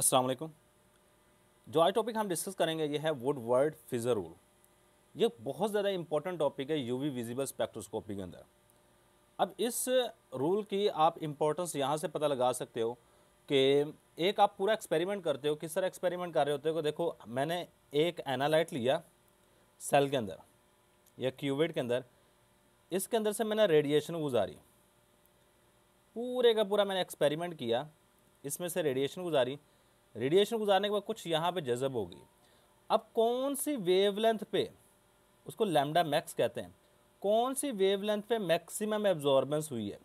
अस्सलाम वालेकुम जो आज टॉपिक हम डिस्कस करेंगे ये है वुड वर्ड फिज़र रूल ये बहुत ज़्यादा इंपॉर्टेंट टॉपिक है यूवी विजिबल स्पेक्ट्रोस्कोपी के अंदर अब इस रूल की आप इम्पोर्टेंस यहाँ से पता लगा सकते हो कि एक आप पूरा एक्सपेरिमेंट करते हो किस तरह एक्सपेरिमेंट कर रहे होते हो देखो मैंने एक एनालाइट लिया सेल के अंदर या क्यूबिट के अंदर इसके अंदर से मैंने रेडिएशन गुजारी पूरे का पूरा मैंने एक्सपेरिमेंट किया इसमें से रेडिएशन गुजारी रेडिएशन गुजारने के बाद कुछ यहाँ पे जजब होगी अब कौन सी वेवलेंथ पे उसको लैम्डा मैक्स कहते हैं कौन सी वेवलेंथ पे मैक्सिमम एब्जॉर्बेंस हुई है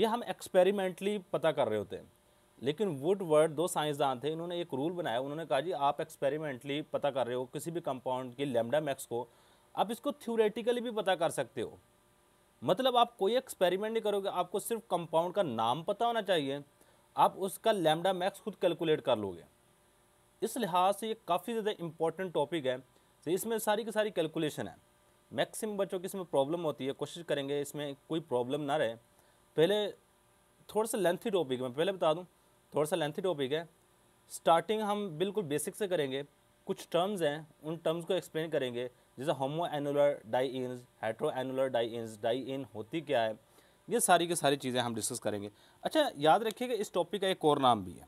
ये हम एक्सपेरिमेंटली पता कर रहे होते हैं लेकिन वुड वर्ड दो साइंसदान थे इन्होंने एक रूल बनाया उन्होंने कहा जी आप एक्सपेरिमेंटली पता कर रहे हो किसी भी कंपाउंड की लेमडा मैक्स को आप इसको थ्योरेटिकली भी पता कर सकते हो मतलब आप कोई एक्सपेरिमेंट नहीं करोगे आपको सिर्फ कंपाउंड का नाम पता होना चाहिए आप उसका लैमडा मैक्स खुद कैलकुलेट कर लोगे इस लिहाज से ये काफ़ी ज़्यादा इंपॉर्टेंट टॉपिक है तो इसमें सारी की सारी कैलकुलेशन है मैक्सिमम बच्चों की इसमें प्रॉब्लम होती है कोशिश करेंगे इसमें कोई प्रॉब्लम ना रहे पहले थोड़ा सा लेंथी टॉपिक मैं पहले बता दूँ थोड़ा सा लेंथी टॉपिक है स्टार्टिंग हम बिल्कुल बेसिक से करेंगे कुछ टर्म्स हैं उन टर्म्स को एक्सप्लेन करेंगे जैसे होमो annular dienes hetero annular dienes diene होती क्या है ये सारी की सारी चीज़ें हम डिस्कस करेंगे अच्छा याद रखिएगा इस टॉपिक का एक और नाम भी है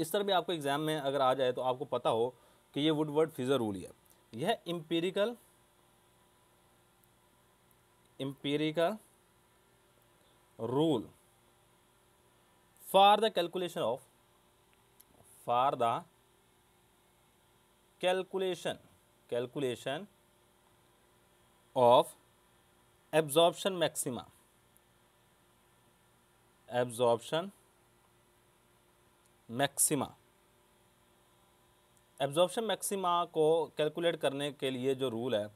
इस तरह भी आपको एग्ज़ाम में अगर आ जाए तो आपको पता हो कि ये वुडवर्ड फिजर रूल है यह empirical empirical rule for the calculation of for the calculation calculation of absorption maxima absorption maxima absorption maxima को कैलकुलेट करने के लिए जो रूल है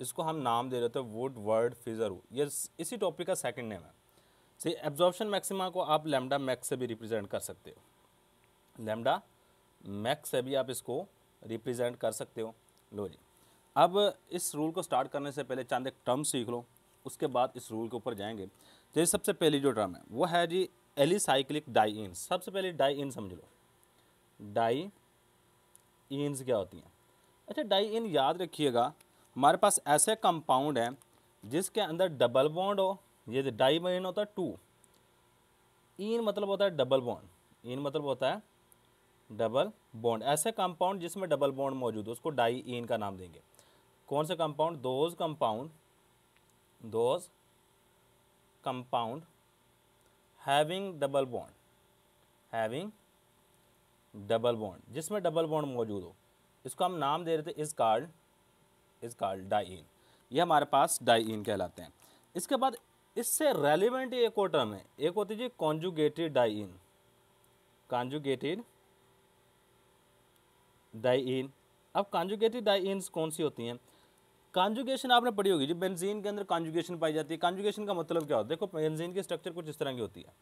इसको हम नाम दे देते हैं वुड वर्ड फिजर रूल ये इसी टॉपिक का सेकंड नेम है सही एब्जॉर्प्शन मैक्सिमा को आप लेमडा मैक्स से भी रिप्रेजेंट कर सकते हो लेमडा मैक्स से भी आप इसको रिप्रेजेंट कर सकते हो लो जी अब इस रूल को स्टार्ट करने से पहले चांद एक टर्म सीख लो उसके बाद इस रूल के ऊपर जाएंगे जैसे सबसे पहली जो टर्म है वो है जी एलिसाइक्लिक डाई इंस सबसे पहले डाई इन समझ लो डाई इंस क्या होती हैं अच्छा डाई इन याद रखिएगा हमारे पास ऐसे कंपाउंड हैं जिसके अंदर डबल बॉन्ड हो ये डाई इन होता है टू इन मतलब होता है डबल बॉन्ड इन मतलब होता है डबल बॉन्ड ऐसे कंपाउंड जिसमें डबल बॉन्ड मौजूद हो उसको डाई इन का नाम देंगे कौन से compound those compound those compound having double bond having double bond जिसमें double bond मौजूद हो इसको हम नाम दे रहे थे इस कार्ड इस कार्ड डाइन ये हमारे पास डाइन कहलाते हैं इसके बाद इससे रेलिवेंट एक और टर्म है एक होती जी कॉन्जुगेटेड डाइन कॉन्जुगेटेड डाइन अब कॉन्जुगेटेड डाइन्स कौन सी होती हैं कॉन्जुगेशन आपने पढ़ी होगी जी बेंजीन के अंदर कॉन्जुगेशन पाई जाती है कॉन्जुगेशन का मतलब क्या होता है देखो बेंजीन की स्ट्रक्चर कुछ इस तरह की होती है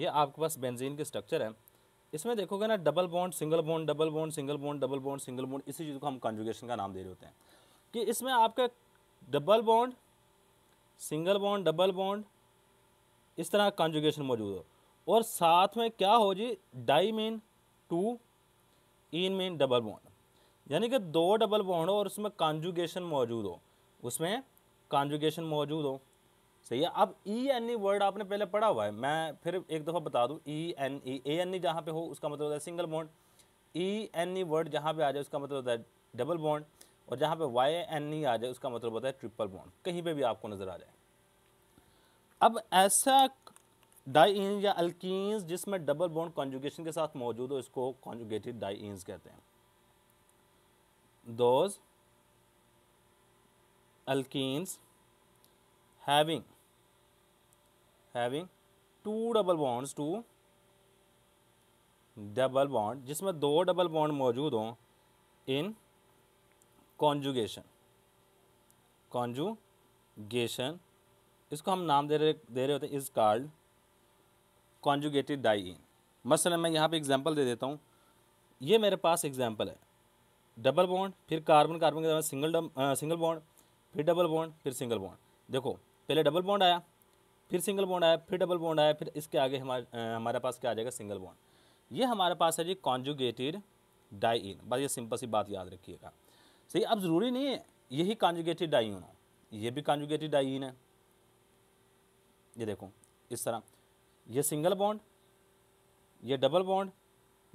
ये आपके पास बेंजीन की स्ट्रक्चर है इसमें देखोगे ना double bond single bond double bond single bond double bond single bond इसी चीज़ को हम कॉन्जुगेशन का नाम दे रहे होते हैं कि इसमें आपका double bond single bond double bond इस तरह का कॉन्जुगेशन मौजूद हो और साथ में क्या हो जी di mean two in mean double bond यानी कि दो डबल बॉन्ड हो और उसमें कॉन्जुगेशन मौजूद हो उसमें कॉन्जुगेशन मौजूद हो सही है अब ई एन ई वर्ड आपने पहले पढ़ा हुआ है मैं फिर एक दफ़ा बता दूँ ई N E A N E जहाँ पे हो उसका मतलब होता है single bond E N E word जहाँ पे आ जाए उसका मतलब होता है डबल बॉन्ड और जहाँ पे वाई एन ई आ जाए उसका मतलब होता है ट्रिपल बॉन्ड कहीं पे भी आपको नज़र आ जाए अब ऐसा डाई या अल्कीन्स जिसमें डबल बॉन्ड कॉन्जुगेशन के साथ मौजूद हो इसको कॉन्जुगेटेड डाई कहते हैं those alkenes having having two double bonds to double bond जिसमें दो डबल बॉन्ड मौजूद हों इन कॉन्जुगेशन कॉन्जुगेशन इसको हम नाम दे रहे दे रहे होते हैं is called conjugated diene मसलन मैं यहाँ पे एग्जांपल दे देता हूँ ये मेरे पास एग्जांपल है डबल बॉन्ड फिर कार्बन कार्बन के साथ सिंगल डब, सिंगल बॉन्ड फिर डबल बॉन्ड फिर सिंगल बॉन्ड देखो पहले डबल बॉन्ड आया फिर सिंगल बॉन्ड आया फिर डबल बॉन्ड आया फिर इसके आगे हमारे हमारे पास क्या आ जाएगा सिंगल बॉन्ड ये हमारे पास है जी कॉन्जुगेटेड डाई इन बस ये सिंपल सी बात याद रखिएगा सही अब ज़रूरी नहीं है यही कॉन्जुगेटेड डाई इन हो ये भी कॉन्जुगेटेड डाई इन है ये देखो इस तरह ये सिंगल बॉन्ड ये डबल बॉन्ड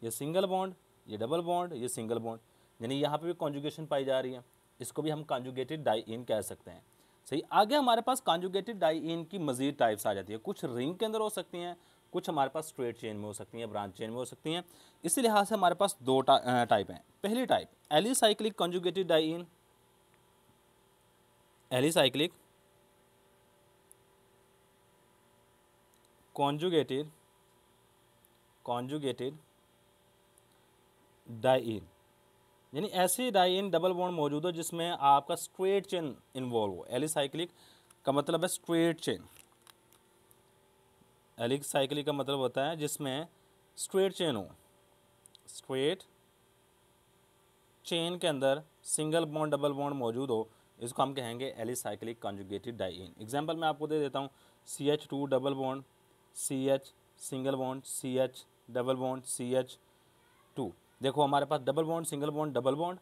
ये सिंगल बॉन्ड ये डबल बॉन्ड ये सिंगल बॉन्ड यानी यहाँ पे भी कॉन्जुगेशन पाई जा रही है इसको भी हम कॉन्जुगेटेड डाई इन कह सकते हैं सही आगे हमारे पास कॉन्जुगेटेड डाई इन की मजीद टाइप्स आ जाती है कुछ रिंग के अंदर हो सकती हैं कुछ हमारे पास स्ट्रेट चेन में हो सकती हैं ब्रांच चेन में हो सकती हैं इसी लिहाज से हमारे पास दो टाइप हैं पहली type alicyclic conjugated diene alicyclic conjugated diene यानी ऐसी डाइन डबल बॉन्ड मौजूद हो जिसमें आपका स्ट्रेट चेन इन्वॉल्व हो एलिसाइक्लिक का मतलब है स्ट्रेट चेन एलिसाइक्लिक का मतलब होता है जिसमें स्ट्रेट चेन हो स्ट्रेट चेन के अंदर सिंगल बॉन्ड डबल बॉन्ड मौजूद हो इसको हम कहेंगे एलिसाइक्लिक कॉन्जुगेटेड डाइन एग्जाम्पल मैं आपको दे देता हूँ C H two double bond C H single bond C H double bond C H two देखो हमारे पास double bond single bond double bond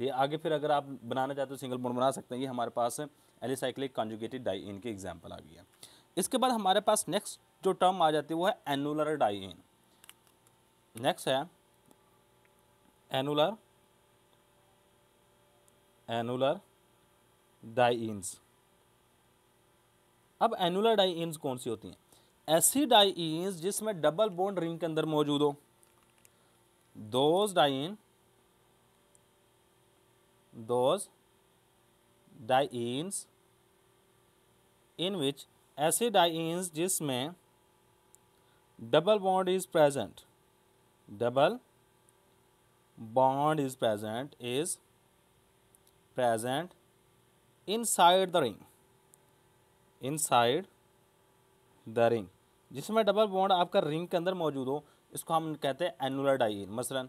ये आगे फिर अगर आप बनाना चाहते हो सिंगल बॉन्ड बना सकते हैं ये हमारे पास एलिसाइक्लिक कॉन्जुगेटेड डाई इन की एग्जाम्पल आ गई है इसके बाद हमारे पास नेक्स्ट जो टर्म आ जाती है वो है एनुलर डाई इन नेक्स्ट है एनुलर एनुलर डाई इन्स अब एनुलर डाई इन्स कौन सी होती हैं ऐसी डाई इन्स जिसमें डबल बॉन्ड रिंग के अंदर मौजूद हो those die in those dienes in which ऐसे dienes जिसमें double bond is present double bond is present is present inside the ring inside the ring जिसमें डबल बॉन्ड आपका रिंग के अंदर मौजूद हो इसको हम कहते हैं एनुलर डाइन मसलन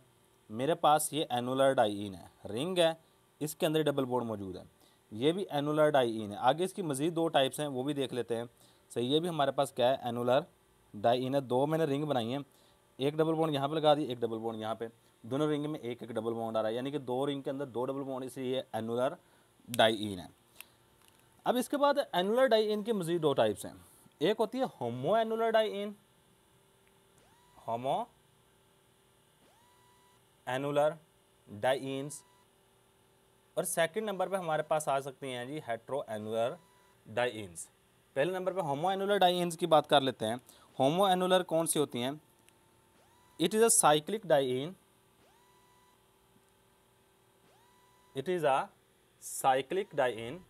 मेरे पास ये एनुलर डाइन है रिंग है इसके अंदर डबल बोर्ड मौजूद है ये भी एनुलर डाइन है आगे इसकी मज़ीद दो टाइप्स हैं वो भी देख लेते हैं सही ये भी हमारे पास क्या है एनुलर डाइन है दो मैंने रिंग बनाई है एक डबल बोर्ड यहाँ पे लगा दी एक डबल बोर्ड यहाँ पे दोनों रिंग में एक एक डबल बोर्ड आ रहा है यानी कि दो रिंग के अंदर दो डबल बोर्ड इसलिए ये एनुलर डाइन है अब इसके बाद एनुलर डाइन की मज़ीद दो टाइप्स हैं एक होती है homo annular diene homo annular dienes और सेकंड नंबर पे हमारे पास आ सकती हैं जी हेट्रो एनुलर डाइन्स पहले नंबर पे होमो एनुलर डाइन्स की बात कर लेते हैं होमो एनुलर कौन सी होती हैं it is a cyclic diene it is a cyclic diene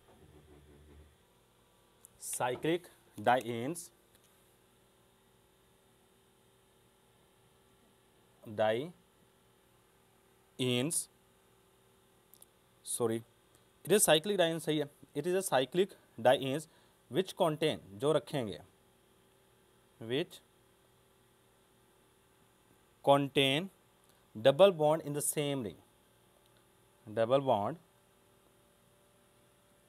cyclic dienes die ins sorry it is cyclic dienes सही है it is a cyclic dienes which contain जो रखेंगे which contain double bond in the same ring double bond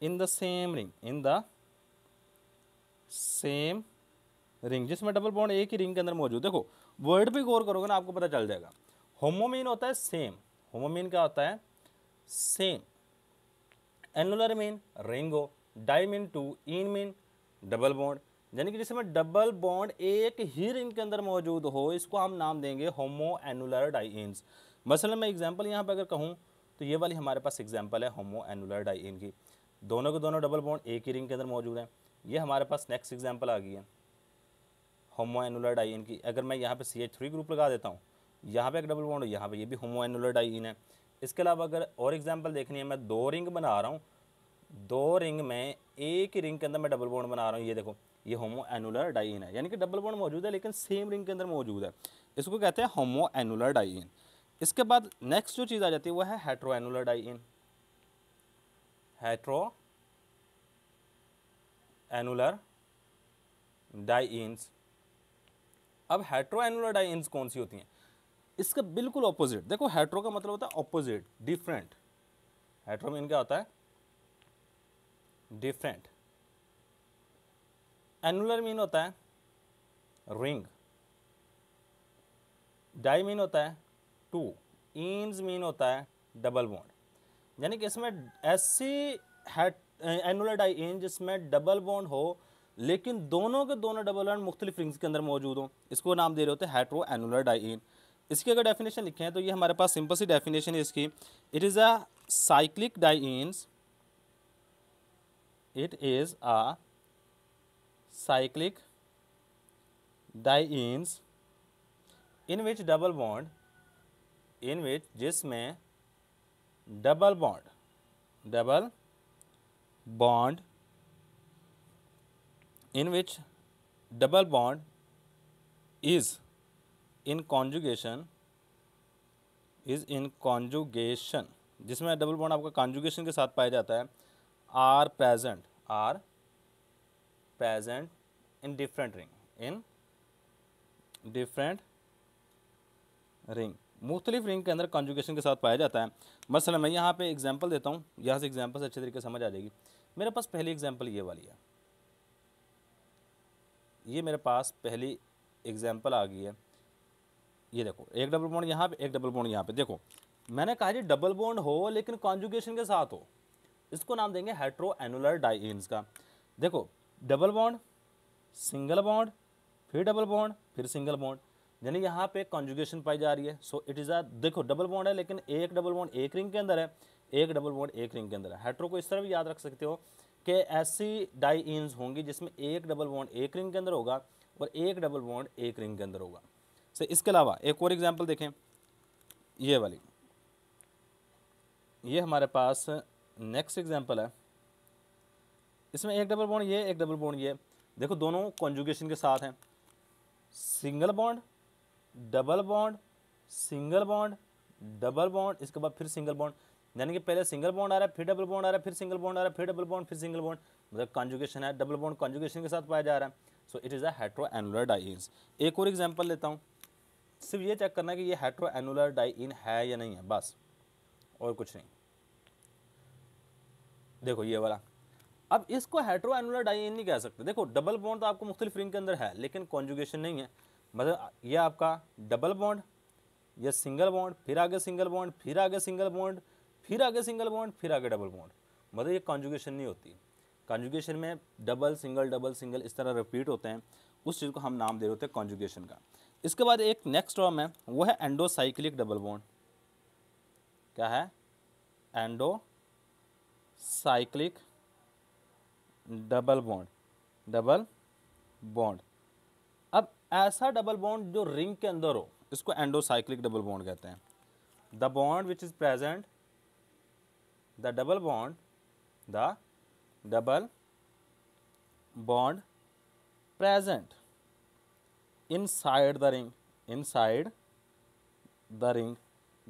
in the same ring in the same ring जिसमें double बॉन्ड एक ही ring के अंदर मौजूद देखो वर्ड पे गौर करोगे ना आपको पता चल जाएगा होमोमीन होता है सेम होमोमीन क्या होता है सेम एनुलर मीन रेंगो डाइमीन टू इन मीन डबल बॉन्ड यानी कि जिसमें डबल बॉन्ड एक ही रिंग के अंदर मौजूद हो इसको हम नाम देंगे होमो एनुलर डाइन्स मसलन मैं एग्जांपल यहाँ पर अगर कहूँ तो ये वाली हमारे पास एग्जांपल है होमो एनुलर डाइन की दोनों के दोनों डबल बॉन्ड एक ही रिंग के अंदर मौजूद हैं ये हमारे पास नेक्स्ट एग्जाम्पल आ गई है होमो एनुलर आइन की अगर मैं यहाँ पे सी एच थ्री ग्रुप लगा देता हूँ यहाँ पे एक डबल बॉन्ड यहाँ पे ये भी होमो एनुलर आइन है इसके अलावा अगर और एग्जांपल देखनी है मैं दो रिंग बना रहा हूँ दो रिंग में एक ही रिंग के अंदर मैं डबल बॉन्ड बना रहा हूँ ये देखो ये होमो एनुलर डाइन है यानी कि डबल बॉन्ड मौजूद है लेकिन सेम रिंग के अंदर मौजूद है इसको कहते हैं होमो एनुलर डाइन इसके बाद नेक्स्ट जो चीज़ आ जाती है वो है hetero annular diene hetero annular dienes अब हेट्रो एनुलर डाइन्स कौन सी होती हैं इसका बिल्कुल ऑपोजिट देखो हेट्रो का मतलब होता है ऑपोजिट डिफरेंट हेट्रो में क्या होता है डिफरेंट एनुलर मीन होता है रिंग डाई मीन होता है टू ईन्स मीन होता है डबल बॉन्ड यानी कि इसमें ऐसी एनुलर डाई इन जिसमें डबल बॉन्ड हो लेकिन दोनों के दोनों डबल बॉन्ड मुख्तलिफ रिंग्स के अंदर मौजूद हों इसको नाम दे रहे होते हैं हाइट्रो एनुलर डाइन इसकी अगर डेफिनेशन लिखे हैं तो ये हमारे पास सिंपल सी डेफिनेशन है इसकी it is a cyclic dienes it is a cyclic dienes in which double bond in which जिसमें double bond double bond in which double bond is in conjugation is in conjugation जिसमें double bond आपका conjugation के साथ पाया जाता है are present are present in different ring in different ring मुख्तलिफ ring के अंदर कॉन्जुगेशन के साथ पाया जाता है मसला मैं यहाँ पे एग्जांपल देता हूँ यहाँ से एग्जांपल से अच्छे तरीके से समझ आ जाएगी मेरे पास पहली एग्जांपल ये वाली है ये मेरे पास पहली एग्जाम्पल आ गई है ये देखो एक डबल बॉन्ड यहाँ पे एक डबल बॉन्ड यहाँ पे देखो मैंने कहा जी डबल बॉन्ड हो लेकिन कॉन्जुगेशन के साथ हो इसको नाम देंगे हेट्रो एनुलर डाइन्स का देखो डबल बॉन्ड सिंगल बॉन्ड फिर डबल बॉन्ड फिर सिंगल बॉन्ड यानी यहाँ पे कॉन्जुगेशन पाई जा रही है सो इट इज़ अ देखो डबल बॉन्ड है लेकिन एक डबल बॉन्ड एक रिंग के अंदर है एक डबल बॉन्ड एक रिंग के अंदर है हेट्रो को इस तरह भी याद रख सकते हो कि ऐसी डाई इंस होंगी जिसमें एक डबल बॉन्ड एक रिंग के अंदर होगा और एक डबल बॉन्ड एक रिंग के अंदर होगा से इसके अलावा एक और एग्जांपल देखें ये वाली ये हमारे पास नेक्स्ट एग्जांपल है इसमें एक डबल बॉन्ड ये एक डबल बॉन्ड ये देखो दोनों कॉन्जुगेशन के साथ हैं single bond double bond single bond double bond इसके बाद फिर सिंगल बॉन्ड यानी कि पहले सिंगल बॉन्ड आ रहा है फिर डबल बॉन्ड आ रहा है फिर सिंगल बॉन्ड आ रहा है फिर डबल बॉन्ड फिर सिंगल बॉन्ड मतलब कॉन्जुगेशन है डबल बॉन्ड कॉन्जुगेशन के साथ पाया जा रहा है so it is a hetero annular diene एक और एग्जाम्पल लेता हूँ सिर्फ ये चेक करना कि ये हेट्रो एनुलर डाइन है या नहीं है बस और कुछ नहीं देखो ये वाला अब इसको हेट्रो एनुलर डाइन इन नहीं कह सकते देखो डबल बॉन्ड तो आपको मुख्तलिफ रिंग के अंदर है लेकिन कॉन्जुगेशन नहीं है मतलब ये आपका डबल बॉन्ड या सिंगल बॉन्ड फिर आगे सिंगल बॉन्ड फिर आगे सिंगल बॉन्ड फिर आगे सिंगल बॉन्ड फिर आगे डबल बॉन्ड मतलब ये कॉन्जुगेशन नहीं होती कॉन्जुगेशन में डबल सिंगल डबल सिंगल इस तरह रिपीट होते हैं उस चीज़ को हम नाम दे रहे होते हैं कॉन्जुगेशन का इसके बाद एक नेक्स्ट टर्म है वो है एंडोसाइक्लिक डबल बॉन्ड क्या है endocyclic double bond double bond अब ऐसा डबल बॉन्ड जो रिंग के अंदर हो इसको एंडोसाइक्लिक डबल बॉन्ड कहते हैं the bond which is present the double bond the double bond present inside the ring inside the ring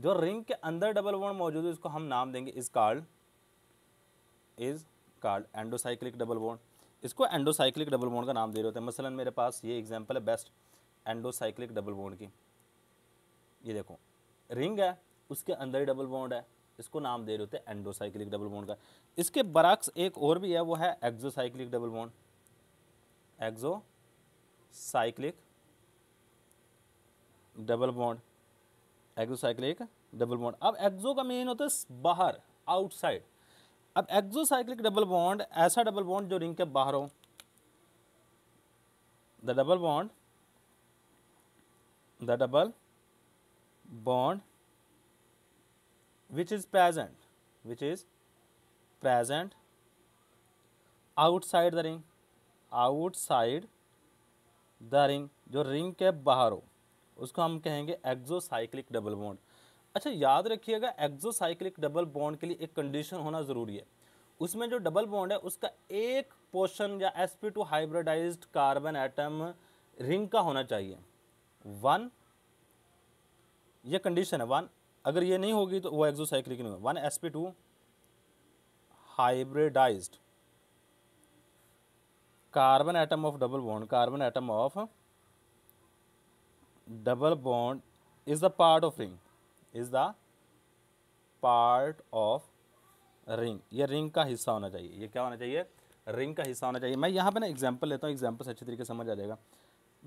जो रिंग के अंदर डबल बॉन्ड मौजूद है इसको हम नाम देंगे is called is called endocyclic double bond इसको एंडोसाइक्लिक डबल बॉन्ड का नाम दे रहे होते हैं मसलन मेरे पास ये एग्जांपल है बेस्ट एंडोसाइक्लिक डबल बॉन्ड की ये देखो रिंग है उसके अंदर ही डबल बॉन्ड है इसको नाम दे रहे होते हैं एंडोसाइक्लिक डबल बॉन्ड का इसके बराक्स एक और भी है वो है exocyclic double bond exocyclic double bond exocyclic double bond अब एक्जो का मेन होता है बाहर आउटसाइड अब एक्जोसाइक्लिक डबल बॉन्ड ऐसा डबल बॉन्ड जो रिंग के बाहर हो the double bond the double bond which is present which is present outside the ring outside the ring जो रिंग के बाहर हो उसको हम कहेंगे एक्जोसाइक्लिक डबल बॉन्ड अच्छा याद रखिएगा एक्जोसाइक्लिक डबल बॉन्ड के लिए एक कंडीशन होना ज़रूरी है उसमें जो डबल बॉन्ड है उसका एक पोर्शन या S P two hybridise carbon atom ring का होना चाहिए वन ये कंडीशन है वन अगर ये नहीं होगी तो वो एक्सोसाइक्लिक नहीं होगा one S P two hybridised carbon atom of double bond carbon atom of double bond is the part of ring is the part of ring ये रिंग का हिस्सा होना चाहिए ये क्या होना चाहिए रिंग का हिस्सा होना चाहिए मैं यहाँ पे ना एग्जांपल लेता हूँ एग्जांपल से अच्छे तरीके समझ आ जाएगा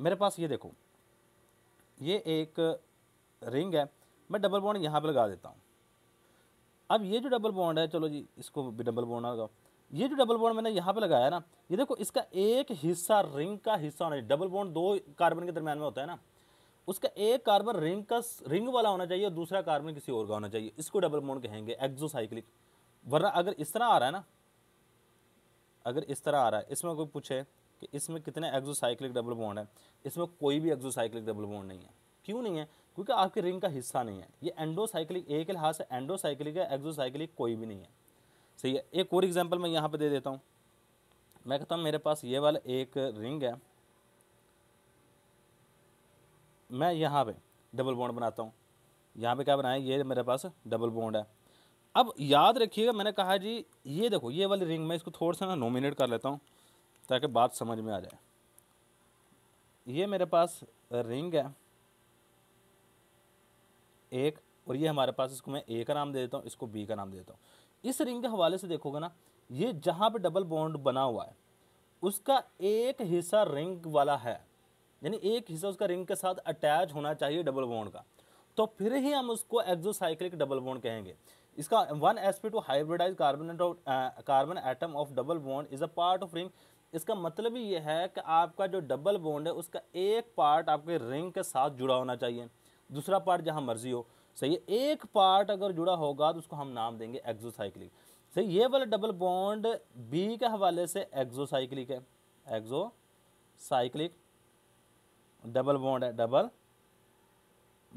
मेरे पास ये देखो ये एक रिंग है मैं डबल बॉन्ड यहाँ पर लगा देता हूँ अब ये जो डबल बॉन्ड है चलो जी इसको भी डबल बॉन्ड लगाओ ये जो डबल बॉन्ड मैंने यहाँ पे लगाया ना ये देखो इसका एक हिस्सा रिंग का हिस्सा होना चाहिए डबल बॉन्ड दो कार्बन के दरम्यान में होता है ना उसका एक कार्बन रिंग का रिंग वाला होना चाहिए और दूसरा कार्बन किसी और का होना चाहिए इसको डबल बॉन्ड कहेंगे एक्जोसाइक्लिक वरना अगर इस तरह आ रहा है ना अगर इस तरह आ रहा है इसमें कोई पूछे कि इसमें कितने एक्जोसाइक्लिक डबल बॉन्ड है इसमें कोई भी एक्जोसाइक्लिक डबल बॉन्ड नहीं है क्यों नहीं है क्योंकि आपके रिंग का हिस्सा नहीं है ये एंडोसाइक्लिक एक लिहाज से एंडोसाइक्लिक है एक्जोसाइक्लिक कोई भी नहीं है सही है एक और एग्जाम्पल मैं यहाँ पर दे देता हूँ मैं कहता हूँ मेरे पास ये वाला एक रिंग है मैं यहाँ पे डबल बॉन्ड बनाता हूँ यहाँ पे क्या बनाया ये मेरे पास डबल बॉन्ड है अब याद रखिएगा मैंने कहा जी ये देखो ये वाली रिंग मैं इसको थोड़ा सा ना नोमिनेट कर लेता हूँ ताकि बात समझ में आ जाए ये मेरे पास रिंग है एक और ये हमारे पास इसको मैं ए का नाम दे देता हूँ इसको बी का नाम दे देता हूँ इस रिंग के हवाले से देखोगे ना ये जहाँ पे डबल बॉन्ड बना हुआ है उसका एक हिस्सा रिंग वाला है यानी एक हिस्सा उसका रिंग के साथ अटैच होना चाहिए डबल बॉन्ड का तो फिर ही हम उसको एक्जोसाइक्लिक डबल बॉन्ड कहेंगे इसका one SP two hybridise carbon carbon atom of double bond is a part of ring इसका मतलब ये है कि आपका जो डबल बॉन्ड है उसका एक पार्ट आपके रिंग के साथ जुड़ा होना चाहिए दूसरा पार्ट जहाँ मर्जी हो सही है एक पार्ट अगर जुड़ा होगा तो उसको हम नाम देंगे एक्जोसाइक्लिक सही ये वाला डबल बॉन्ड बी के हवाले से एक्जोसाइक्लिक है साइक्लिक डबल बॉन्ड है डबल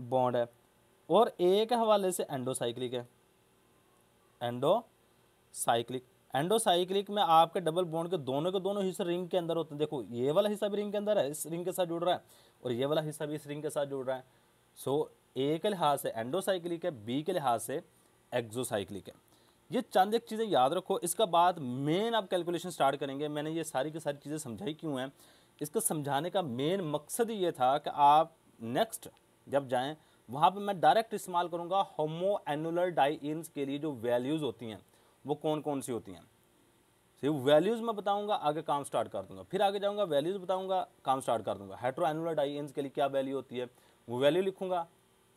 बॉन्ड है और ए के हवाले से एंडोसाइक्लिक है साइक्लिक एंडोसाइक्लिक में आपके डबल बॉन्ड के दोनों के दोनों हिस्से रिंग के अंदर होते हैं देखो ये वाला हिस्सा भी रिंग के अंदर है इस रिंग के साथ जुड़ रहा है और ये वाला हिस्सा भी इस रिंग के साथ जुड़ रहा है सो ए के लिहाज से एंडोसाइक्लिक है बी के लिहाज से एक्जोसाइक्लिक है ये चंद एक चीज़ें याद रखो इसका बाद मेन आप कैलकुलेशन स्टार्ट करेंगे मैंने ये सारी की सारी चीज़ें समझाई क्यों हैं इसको समझाने का मेन मकसद ये था कि आप नेक्स्ट जब जाएँ वहाँ पर मैं डायरेक्ट इस्तेमाल करूँगा होमो एनुलर डाई के लिए जो वैल्यूज़ होती हैं वो कौन कौन सी होती हैं सो तो वैल्यूज़ मैं बताऊँगा आगे काम स्टार्ट कर दूँगा फिर आगे जाऊँगा वैल्यूज़ बताऊँगा काम स्टार्ट कर दूँगा हेट्रो एनुलर डाई के लिए क्या वैल्यू होती है वो वैल्यू लिखूँगा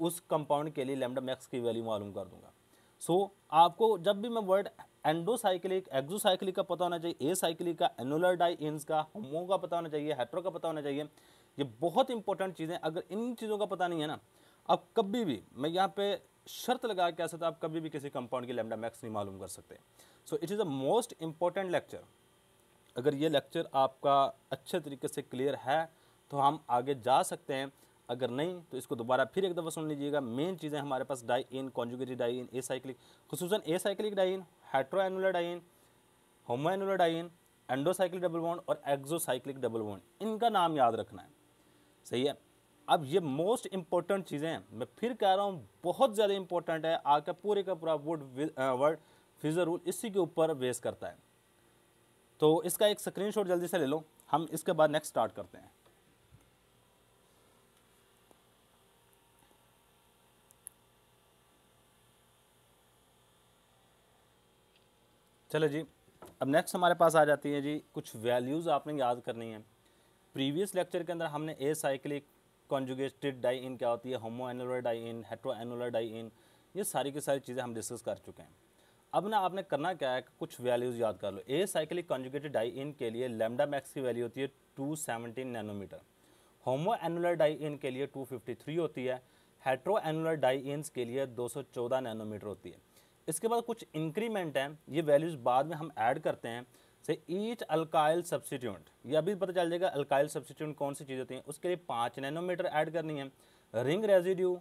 उस कंपाउंड के लिए लेमडा मैक्स की वैल्यू मालूम कर दूंगा सो so, आपको जब भी मैं वर्ड एंडोसाइक्लिक एक्जोसाइक्लिक का पता होना चाहिए ए साइक्लिक का एनुलर डाई इंस का होमो का पता होना चाहिए हेट्रो का पता होना चाहिए ये बहुत इंपॉर्टेंट चीज़ें अगर इन चीज़ों का पता नहीं है ना आप कभी भी मैं यहाँ पे शर्त लगा के कह सकता आप कभी भी किसी कंपाउंड की लेमडा मैक्स नहीं मालूम कर सकते so it is a most important lecture अगर ये लेक्चर आपका अच्छे तरीके से क्लियर है तो हम आगे जा सकते हैं अगर नहीं तो इसको दोबारा फिर एक दफ़ा सुन लीजिएगा मेन चीज़ें हमारे पास diene conjugative diene acyclic खसूस acyclic diene annular diene homoannular diene endocyclic double bond और एक्जोसाइक्लिक डबल बॉन्ड इनका नाम याद रखना है सही है अब ये मोस्ट इंपॉर्टेंट चीज़ें हैं मैं फिर कह रहा हूँ बहुत ज़्यादा इंपॉर्टेंट है आपका पूरे का पूरा वर्ड वर्ड फिजर रूल इसी के ऊपर बेस करता है तो इसका एक स्क्रीनशॉट जल्दी से ले लो हम इसके बाद नेक्स्ट स्टार्ट करते हैं चलो जी अब नेक्स्ट हमारे पास आ जाती है जी कुछ वैल्यूज़ आपने याद करनी है प्रीवियस लेक्चर के अंदर हमने acyclic conjugated diene क्या होती है homo annular diene hetero annular diene ये सारी की सारी चीज़ें हम डिस्कस कर चुके हैं अब ना आपने करना क्या है कुछ वैल्यूज़ याद कर लो acyclic conjugated diene के लिए लेमडा मैक्स की वैल्यू होती है two seventeen nanometre homo annular diene के लिए टू फिफ्टी थ्री होती है हेट्रो एनुलर डाई इन के लिए दो सौ चौदह नैनोमीटर होती है इसके बाद कुछ इंक्रीमेंट हैं ये वैल्यूज़ बाद में हम ऐड करते हैं से ईच अल्काइल सब्सिट्यूंट ये अभी पता चल जाएगा अल्काइल सब्सिट्यूंट कौन सी चीज़ होती है उसके लिए पाँच नैनोमीटर ऐड करनी है रिंग रेजिड्यू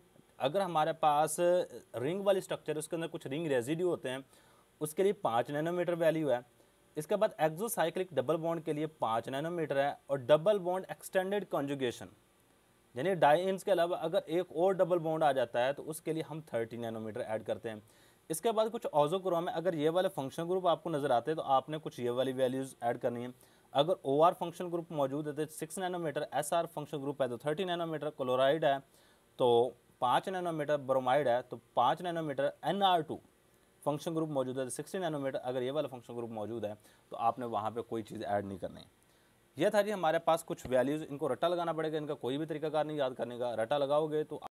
अगर हमारे पास रिंग वाली स्ट्रक्चर उसके अंदर कुछ रिंग रेजिड्यू होते हैं उसके लिए पाँच नैनोमीटर वैल्यू है इसके बाद एक्जोसाइक्लिक डबल बॉन्ड के लिए पाँच नैनोमीटर है और डबल बॉन्ड एक्सटेंडेड कॉन्जुगेशन यानी डाई के अलावा अगर एक और डबल बॉन्ड आ जाता है तो उसके लिए हम थर्टी नैनोमीटर ऐड करते हैं इसके बाद कुछ ऑजोक्रो में अगर ये वाले फंक्शन ग्रुप आपको नज़र आते हैं तो आपने कुछ ये वाली वैल्यूज़ ऐड करनी है अगर ओ आर फंक्शन ग्रुप मौजूद है तो six nanometre S R function group है तो थर्टी नैनोमीटर क्लोराइड है तो पाँच नैनोमीटर ब्रोमाइड है तो पाँच nanometre N R two function group मौजूद है तो सिक्सटी नैनोमीटर अगर ये वाला फंक्शन ग्रुप मौजूद है तो आपने वहाँ पर कोई चीज़ ऐड नहीं करनी यह था जी हमारे पास कुछ वैल्यूज़ इनको रट्टा लगाना पड़ेगा इनका कोई भी तरीकाकार नहीं याद करने का रट्टा लगाओगे तो